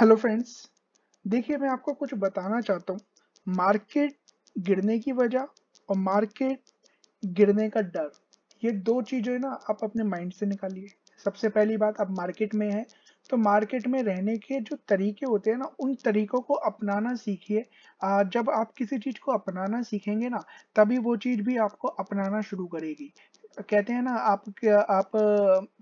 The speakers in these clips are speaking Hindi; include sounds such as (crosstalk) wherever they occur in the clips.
हेलो फ्रेंड्स देखिए मैं आपको कुछ बताना चाहता हूँ मार्केट गिरने की वजह और मार्केट गिरने का डर ये दो चीज़ें ना आप अपने माइंड से निकालिए सबसे पहली बात आप मार्केट में हैं तो मार्केट में रहने के जो तरीके होते हैं ना उन तरीकों को अपनाना सीखिए जब आप किसी चीज़ को अपनाना सीखेंगे ना तभी वो चीज़ भी आपको अपनाना शुरू करेगी कहते हैं ना आप आप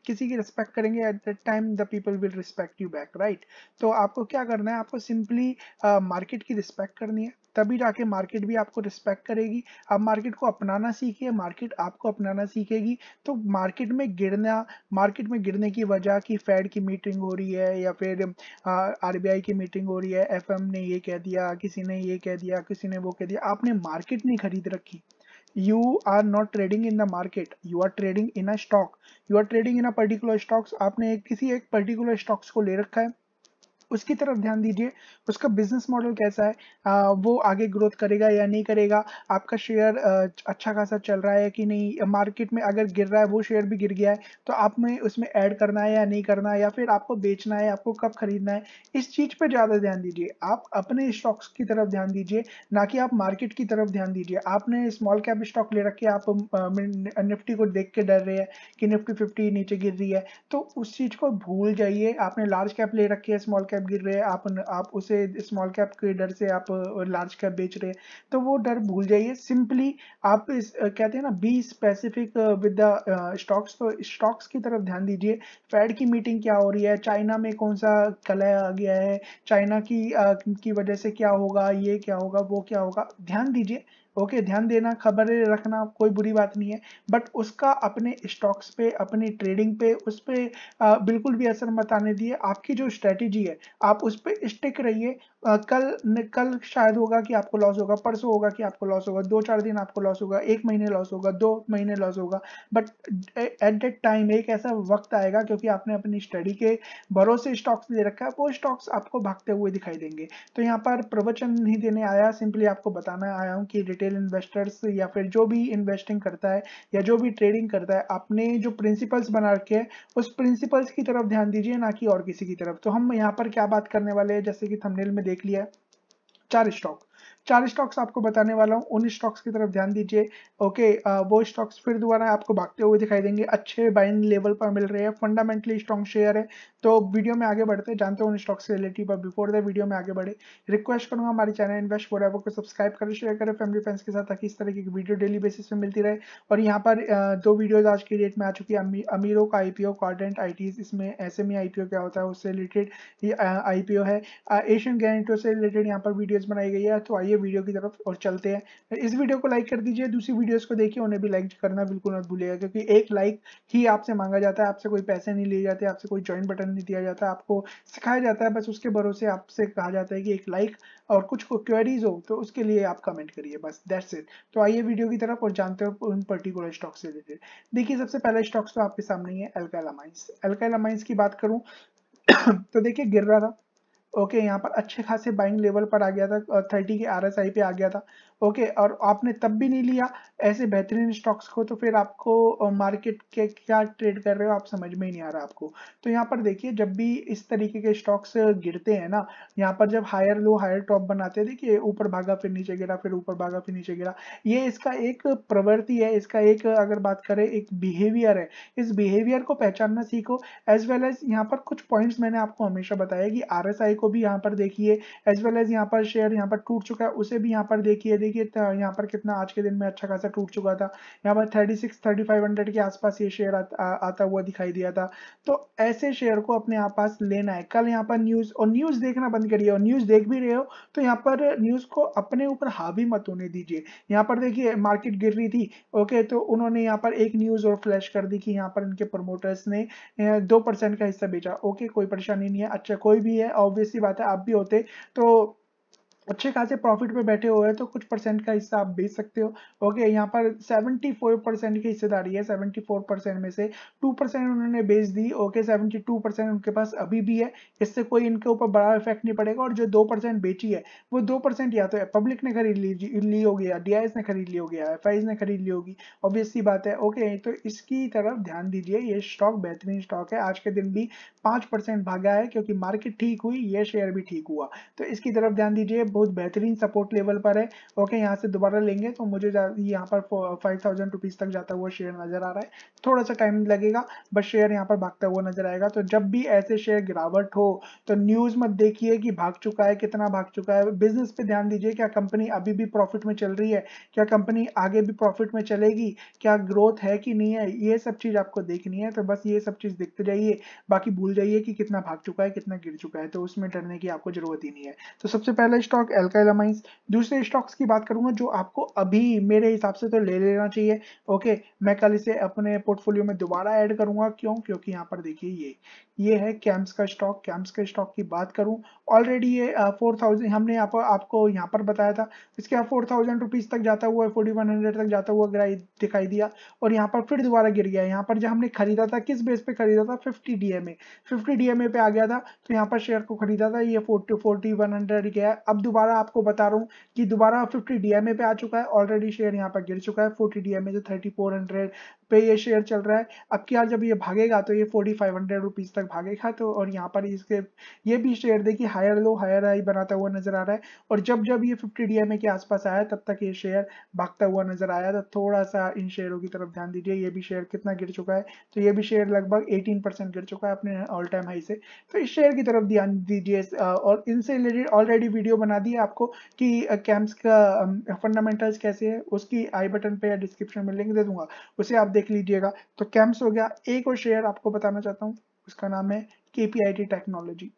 किसी की रिस्पेक्ट करेंगे at the time the people will respect you back right तो आपको क्या करना है आपको सिंपली मार्केट uh, की रिस्पेक्ट करनी है तभी जाके मार्केट भी आपको रिस्पेक्ट करेगी आप मार्केट को अपनाना सीखिए मार्केट आपको अपनाना सीखेगी तो मार्केट में गिरना मार्केट में गिरने की वजह कि फेड की मीटिंग हो रही है या फिर आरबीआई की मीटिंग हो रही है एफ ने ये कह दिया किसी ने ये कह दिया किसी ने वो कह दिया आपने मार्केट नहीं खरीद रखी you are not trading in the market you are trading in a stock you are trading in a particular stocks aapne एक किसी एक particular stocks ko le rakha hai उसकी तरफ ध्यान दीजिए उसका बिजनेस मॉडल कैसा है आ, वो आगे ग्रोथ करेगा या नहीं करेगा आपका शेयर अच्छा खासा चल रहा है कि नहीं मार्केट में अगर गिर रहा है वो शेयर भी गिर गया है तो आप में उसमें ऐड करना है या नहीं करना है या फिर आपको बेचना है आपको कब खरीदना है इस चीज़ पर ज़्यादा ध्यान दीजिए आप अपने स्टॉक्स की तरफ ध्यान दीजिए ना कि आप मार्केट की तरफ ध्यान दीजिए आपने स्मॉल कैप स्टॉक ले रखे आप निफ्टी को देख के डर रहे हैं कि निफ्टी फिफ्टी नीचे गिर रही है तो उस चीज़ को भूल जाइए आपने लार्ज कैप ले रखी है स्मॉल कैप कैप गिर रहे हैं आप आप उसे स्मॉल कैप के डर से आप लार्ज कैप बेच रहे हैं तो वो डर भूल जाइए सिंपली आप इस कहते हैं ना be specific with the stocks तो स्टॉक्स की तरफ ध्यान दीजिए फेड की मीटिंग क्या हो रही है चाइना में कौन सा कलह आ गया है चाइना की uh, की वजह से क्या होगा ये क्या होगा वो क्या होगा ध्यान दीजिए ओके ध्यान देना खबरें रखना कोई बुरी बात नहीं है बट उसका अपने स्टॉक्स पे अपनी ट्रेडिंग पे उस पर बिल्कुल भी असर मत आने दिए आपकी जो स्ट्रेटेजी है आप उस पर स्टिक रहिए कल न, कल शायद होगा कि आपको लॉस होगा परसों होगा कि आपको लॉस होगा दो चार दिन आपको लॉस होगा एक महीने लॉस होगा दो महीने लॉस होगा बट एट दैट टाइम एक ऐसा वक्त आएगा क्योंकि आपने अपनी स्टडी के भरोसे स्टॉक्स ले रखा है वो स्टॉक्स आपको भागते हुए दिखाई देंगे तो यहाँ पर प्रवचन नहीं देने आया सिंपली आपको बताना आया हूँ कि रिटेल इन्वेस्टर्स या फिर जो भी इन्वेस्टिंग करता है या जो भी ट्रेडिंग करता है अपने जो प्रिंसिपल्स बना रखे हैं उस प्रिंसिपल्स की तरफ ध्यान दीजिए ना कि और किसी की तरफ तो हम यहाँ पर क्या बात करने वाले हैं जैसे कि थमनेल में देख लिया चार स्टॉक चार स्टॉक्स आपको बताने वाला हूँ उन स्टॉक्स की तरफ ध्यान दीजिए ओके वो स्टॉक्स फिर दोबारा आपको भागते हुए दिखाई देंगे अच्छे बाइंग लेवल पर मिल रहे हैं फंडामेंटली स्ट्रॉन्ग शेयर है तो वीडियो में आगे बढ़ते जानते हो उन स्टॉक्स से रिलेटिव पर बिफोर द वीडियो में आगे बढ़े रिक्वेस्ट करूंगा हमारे चैनल इन्वेस्ट फोर को सब्सक्राइब करें शेयर करें फैमिली फ्रेंड्स के साथ ताकि इस तरह की वीडियो डेली बेसिस पर मिलती रहे और यहाँ पर दो वीडियोज आज की डेट में आ चुकी है अमी, अमीरों का आईपीओ क्वाड्रेंट आईटीज इसमें ऐसे में e क्या होता है उससे रिलेटेड आईपीओ है एशियन गैरेंटियों से रिलेटेड यहाँ पर वीडियोज बनाई गई है तो आइए आइए वीडियो की तरफ और चलते हैं इस वीडियो को लाइक कर दीजिए दूसरी वीडियोस को देखिए उन्हें भी लाइक करना बिल्कुल मत भूलिएगा क्योंकि एक लाइक ही आपसे मांगा जाता है आपसे कोई पैसे नहीं लिए जाते आपसे कोई ज्वाइन बटन नहीं दिया जाता आपको सिखाया जाता है बस उसके भरोसे आपसे कहा जाता है कि एक लाइक और कुछ क्वेरीज हो तो उसके लिए आप कमेंट करिए बस दैट्स इट तो आइए वीडियो की तरफ और जानते हो उन पर्टिकुलर स्टॉक से रिलेटेड देखिए सबसे पहले स्टॉक्स तो आपके सामने ही है एल्काइल अमाइंस एल्काइल अमाइंस की बात करूँ (coughs) तो देखिए गिर रहा था ओके यहाँ पर अच्छे खासे बाइंग लेवल पर आ गया था थर्टी के आर पे आ गया था ओके और आपने तब भी नहीं लिया ऐसे बेहतरीन स्टॉक्स को तो फिर आपको मार्केट के क्या ट्रेड कर रहे हो आप समझ में ही नहीं आ रहा आपको तो यहाँ पर देखिए जब भी इस तरीके के स्टॉक्स गिरते हैं ना यहाँ पर जब हायर लो हायर टॉप बनाते हैं देखिए ऊपर भागा फिर नीचे गिरा फिर ऊपर भागा फिर नीचे गिरा ये इसका एक प्रवृत्ति है इसका एक अगर बात करें एक बिहेवियर है इस बिहेवियर को पहचानना सीखो एज वेल एज यहाँ पर कुछ पॉइंट्स मैंने आपको हमेशा बताया कि आर को को भी यहाँ पर देखिए एज वेल एज यहाँ पर शेयर यहाँ पर टूट चुका है उसे भी यहाँ पर देखिए देखिए यहाँ पर कितना आज के दिन में अच्छा खासा टूट चुका था यहाँ पर thirty six thirty five hundred के आसपास ये शेयर आ, आ, आता हुआ दिखाई दिया था तो ऐसे शेयर को अपने आप पास लेना है कल यहाँ पर न्यूज और न्यूज देखना बंद करिए और न्यूज देख भी रहे हो तो यहाँ पर न्यूज को अपने ऊपर हावी मत होने दीजिए यहाँ पर देखिए मार्केट गिर रही थी ओके तो उन्होंने यहाँ पर एक न्यूज और फ्लैश कर दी कि यहाँ पर इनके प्रमोटर्स ने दो परसेंट का हिस्सा बेचा ओके कोई परेशानी नहीं है अच्छा कोई भी है ऑब्वियस सी बात है आप भी होते तो अच्छे खासे प्रॉफिट पे बैठे हुए हैं तो कुछ परसेंट का हिस्सा आप बेच सकते हो ओके यहाँ पर 74 परसेंट की हिस्सेदारी है 74 परसेंट में से 2 परसेंट उन्होंने बेच दी ओके 72 परसेंट उनके पास अभी भी है इससे कोई इनके ऊपर बड़ा इफेक्ट नहीं पड़ेगा और जो 2 परसेंट बेची है वो 2 परसेंट या तो पब्लिक ने खरीद ली ली होगी या डी ने खरीद ली होगी गया एफ ने खरीद ली होगी ऑब्वियसली बात है ओके तो इसकी तरफ ध्यान दीजिए ये स्टॉक बेहतरीन स्टॉक है आज के दिन भी पाँच भागा है क्योंकि मार्केट ठीक हुई ये शेयर भी ठीक हुआ तो इसकी तरफ ध्यान दीजिए बहुत बेहतरीन सपोर्ट लेवल पर है ओके यहाँ से दोबारा लेंगे तो मुझे यहाँ पर फाइव थाउजेंड रुपीज तक जाता हुआ शेयर नजर आ रहा है थोड़ा सा टाइम लगेगा बट शेयर यहाँ पर भागता हुआ नजर आएगा तो जब भी ऐसे शेयर गिरावट हो तो न्यूज मत देखिए कि भाग चुका है कितना भाग चुका है बिजनेस पे ध्यान दीजिए क्या कंपनी अभी भी प्रॉफिट में चल रही है क्या कंपनी आगे भी प्रॉफिट में चलेगी क्या ग्रोथ है कि नहीं है ये सब चीज आपको देखनी है तो बस ये सब चीज देखते जाइए बाकी भूल जाइए कि कितना भाग चुका है कितना गिर चुका है तो उसमें डरने की आपको जरूरत ही नहीं है तो सबसे पहले स्टॉक स्टॉक एल्काइलामाइंस दूसरे स्टॉक्स की बात करूंगा जो आपको अभी मेरे हिसाब से तो ले लेना चाहिए ओके मैं कल इसे अपने पोर्टफोलियो में दोबारा ऐड करूंगा क्यों क्योंकि यहाँ पर देखिए ये ये है कैम्प्स का स्टॉक कैम्प्स के स्टॉक की बात करूँ ऑलरेडी ये फोर uh, हमने यहाँ पर आपको यहाँ पर बताया था इसके यहाँ फोर थाउजेंड तक जाता हुआ फोर्टी तक जाता हुआ ग्राई दिखाई दिया और यहाँ पर फिर दोबारा गिर गया यहाँ पर जब हमने खरीदा था किस बेस पर खरीदा था fifty D M A fifty D M A पे आ गया था तो यहाँ पर शेयर को खरीदा था ये फोर्टी फोर्टी वन हंड्रेड गया अब दोबारा आपको बता रहा हूँ कि दोबारा फिफ्टी डीएमए पे आ चुका है ऑलरेडी शेयर यहाँ पर गिर चुका है फोर्टी डी जो हंड्रेड पे ये शेयर चल रहा है अब क्या जब ये भागेगा तो ये फोर्टी फाइव हंड्रेड रुपीज़ तक भागेगा तो और यहाँ पर इसके ये भी शेयर देखिए हायर लो हायर हाई बनाता हुआ नजर आ रहा है और जब जब ये फिफ्टी डी के आसपास आया तब तक ये शेयर भागता हुआ नजर आया तो थोड़ा सा इन शेयरों की तरफ ध्यान दीजिए ये भी शेयर कितना गिर चुका है तो ये भी शेयर लगभग एटीन परसेंट गिर चुका है अपने ऑल टाइम हाई से तो इस शेयर की तरफ ध्यान दीजिए और इनसे रिलेटेड ऑलरेडी वीडियो बना दी आपको कि कैम्प का फंडामेंटल्स कैसे है उसकी आई बटन पे या डिस्क्रिप्शन में लिंक दे दूंगा उसे आप देख देख लीजिएगा तो कैंप्स हो गया एक और शेयर आपको बताना चाहता हूँ उसका नाम है केपीआईटी टेक्नोलॉजी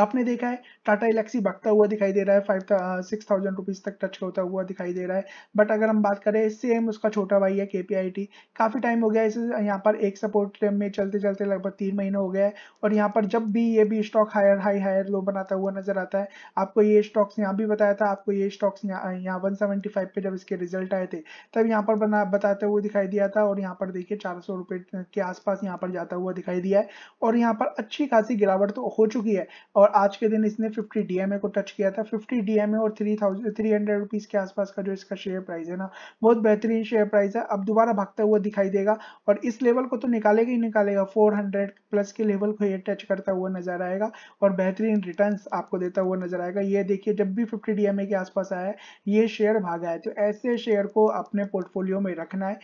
आपने देखा है टाटा इलेक्सी भगता हुआ दिखाई दे रहा है फाइव सिक्स थाउजेंड रुपीज तक टच होता हुआ दिखाई दे रहा है बट अगर हम बात करें सेम उसका छोटा भाई है के काफ़ी टाइम हो गया इसे यहाँ पर एक सपोर्ट में चलते चलते लगभग तीन महीने हो गया है और यहाँ पर जब भी ये भी stock higher high higher low बनाता हुआ नजर आता है आपको ये स्टॉक्स यहाँ भी बताया था आपको ये स्टॉक्स यहाँ वन फाइव पे जब इसके रिजल्ट आए थे तब यहाँ पर बना बताते हुए दिखाई दिया था और यहाँ पर देखिए चार सौ रुपये के आसपास यहाँ पर जाता हुआ दिखाई दिया है और यहाँ पर अच्छी खासी गिरावट तो हो चुकी है और आज के दिन इसने 50 डीएमए को टच किया था 50 डीएमए और three thousand three hundred rupees के आसपास का जो इसका शेयर प्राइस है ना बहुत बेहतरीन शेयर प्राइस है अब दोबारा भागता हुआ दिखाई देगा और इस लेवल को तो निकालेगा ही निकालेगा 400 प्लस के लेवल को ये टच करता हुआ नजर आएगा और बेहतरीन रिटर्न आपको देता हुआ नजर आएगा ये देखिए जब भी फिफ्टी डी के आसपास आया है ये शेयर भागा है तो ऐसे शेयर को अपने पोर्टफोलियो में रखना है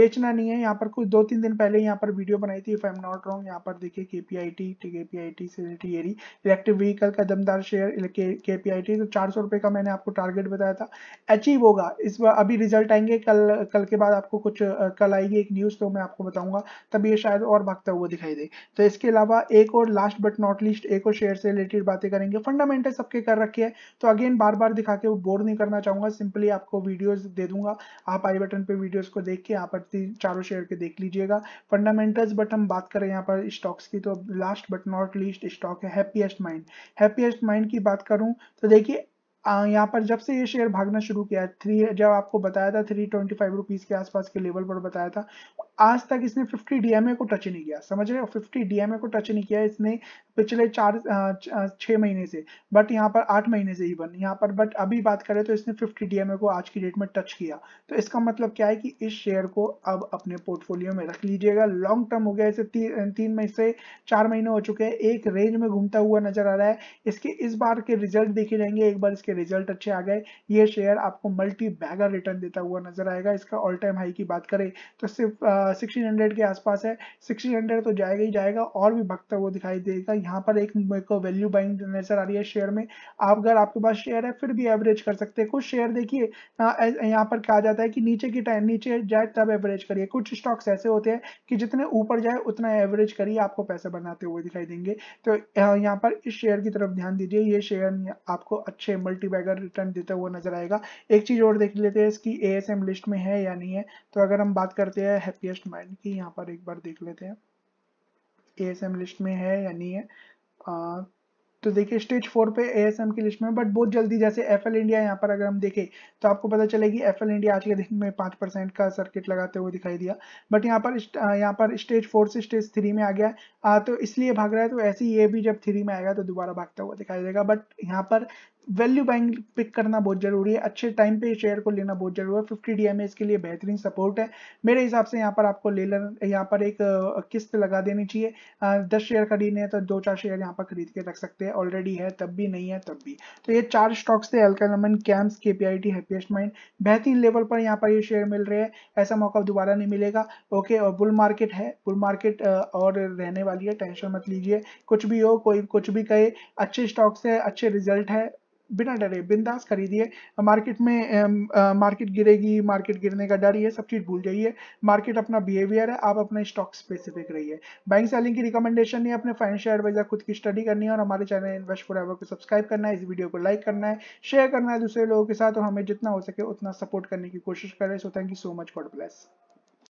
बेचना नहीं है यहाँ पर कुछ दो तीन दिन पहले यहाँ पर वीडियो बनाई थी if I am not wrong यहाँ पर देखिए के पी आई टी से रिलेटेड इलेक्ट्रिक व्हीकल का दमदार शेयर के पी आई टी तो चार सौ रुपये का मैंने आपको टारगेट बताया था अचीव होगा इस बार अभी रिजल्ट आएंगे कल कल के बाद आपको कुछ कल आएगी एक न्यूज़ तो मैं आपको बताऊंगा तब ये शायद और भागता हुआ दिखाई दे तो इसके अलावा एक और लास्ट बट नॉट लीस्ट एक और शेयर से रिलेटेड बातें करेंगे फंडामेंटल सबके कर रखे हैं तो अगेन बार बार दिखा के वो बोर नहीं करना चाहूँगा सिंपली आपको वीडियोज़ दे दूंगा आप आई बटन पर वीडियोज़ को देख के आप पर चारों शेयर के देख लीजिएगा फंडामेंटल्स बट हम बात करें यहाँ पर स्टॉक्स की तो last but not least stock है happy happiest mind happiest mind की बात करूं तो देखिए यहाँ पर जब से ये शेयर भागना शुरू किया थ्री जब आपको बताया था थ्री ट्वेंटी फाइव रुपीज़ के आसपास के लेवल पर बताया था आज तक इसने 50 डीएमए को टच नहीं किया समझ रहे हो 50 डीएमए को टच नहीं किया इसने पिछले चार छह महीने से बट यहाँ पर आठ महीने से ही बन यहाँ पर बट अभी बात करें तो इसने 50 डीएमए को आज की डेट में टच किया तो इसका मतलब क्या है कि इस शेयर को अब अपने पोर्टफोलियो में रख लीजिएगा लॉन्ग टर्म हो गया इसे ती, तीन महीने से चार महीने हो चुके हैं एक रेंज में घूमता हुआ नजर आ रहा है इसके इस बार के रिजल्ट देखे जाएंगे एक बार इसके रिजल्ट अच्छे आ गए ये शेयर आपको मल्टी बैगर रिटर्न देता हुआ नजर आएगा इसका ऑल टाइम हाई की बात करें तो सिर्फ सिक्सटीन हंड्रेड के आसपास है सिक्सटीन हंड्रेड तो जाएगा ही जाएगा और भी भक्ता वो दिखाई देगा यहाँ पर एक मेरे को वैल्यू बाइंग नजर आ रही है शेयर में आप अगर आपके पास शेयर है फिर भी एवरेज कर सकते हैं कुछ शेयर देखिए यहाँ पर क्या जाता है कि नीचे की टाइम नीचे जाए तब एवरेज करिए कुछ स्टॉक्स ऐसे होते हैं कि जितने ऊपर जाए उतना एवरेज करिए आपको पैसे बनाते हुए दिखाई देंगे तो यहाँ पर इस शेयर की तरफ ध्यान दीजिए ये शेयर आपको अच्छे मल्टीबैगर रिटर्न देता हुआ नजर आएगा एक चीज और देख लेते हैं इसकी ए लिस्ट में है या नहीं है तो अगर हम बात करते हैं हैप्पी लिस्ट माइंड की यहाँ पर एक बार देख लेते हैं ए एस एम लिस्ट में है या नहीं है आ, तो देखिए स्टेज फोर पे ए एस एम की लिस्ट में बट बहुत जल्दी जैसे एफ एल इंडिया यहाँ पर अगर हम देखें तो आपको पता चलेगी एफ एल इंडिया आज के दिन में पाँच परसेंट का सर्किट लगाते हुए दिखाई दिया बट यहाँ पर यहाँ पर स्टेज फोर से स्टेज थ्री में आ गया आ, तो इसलिए भाग रहा है तो ऐसे ही ये भी जब थ्री में आएगा तो दोबारा भागता हुआ दिखाई देगा बट यहाँ पर वैल्यू बैंक पिक करना बहुत जरूरी है अच्छे टाइम पे शेयर को लेना बहुत जरूरी है फिफ्टी डी एम लिए बेहतरीन सपोर्ट है मेरे हिसाब से यहाँ पर आपको ले लेना यहाँ पर एक किस्त लगा देनी चाहिए दस शेयर खरीदने हैं तो दो चार शेयर यहाँ पर खरीद के रख सकते हैं ऑलरेडी है तब भी नहीं है तब भी तो ये चार स्टॉक्स थे एल्कालमन CAMS K P I T happiest mind बेहतरीन लेवल पर यहाँ पर ये शेयर मिल रहे हैं ऐसा मौका दोबारा नहीं मिलेगा ओके और बुल मार्केट है बुल मार्केट और रहने वाली है टेंशन मत लीजिए कुछ भी हो कोई कुछ भी कहे अच्छे स्टॉक्स है अच्छे रिजल्ट है बिना डरे बिंदास खरीदिए मार्केट में मार्केट गिरेगी मार्केट गिरने का डर ये सब चीज़ भूल जाइए मार्केट अपना बिहेवियर है आप अपना स्टॉक स्पेसिफिक रहिए बैंक सेलिंग की रिकमेंडेशन है अपने फाइनेंशियल एडवाइजर खुद की स्टडी करनी है और हमारे चैनल इन्वेस्ट फॉर को सब्सक्राइब करना है इस वीडियो को लाइक करना है शेयर करना है दूसरे लोगों के साथ और हमें जितना हो सके उतना सपोर्ट करने की कोशिश करें so thank you so much God bless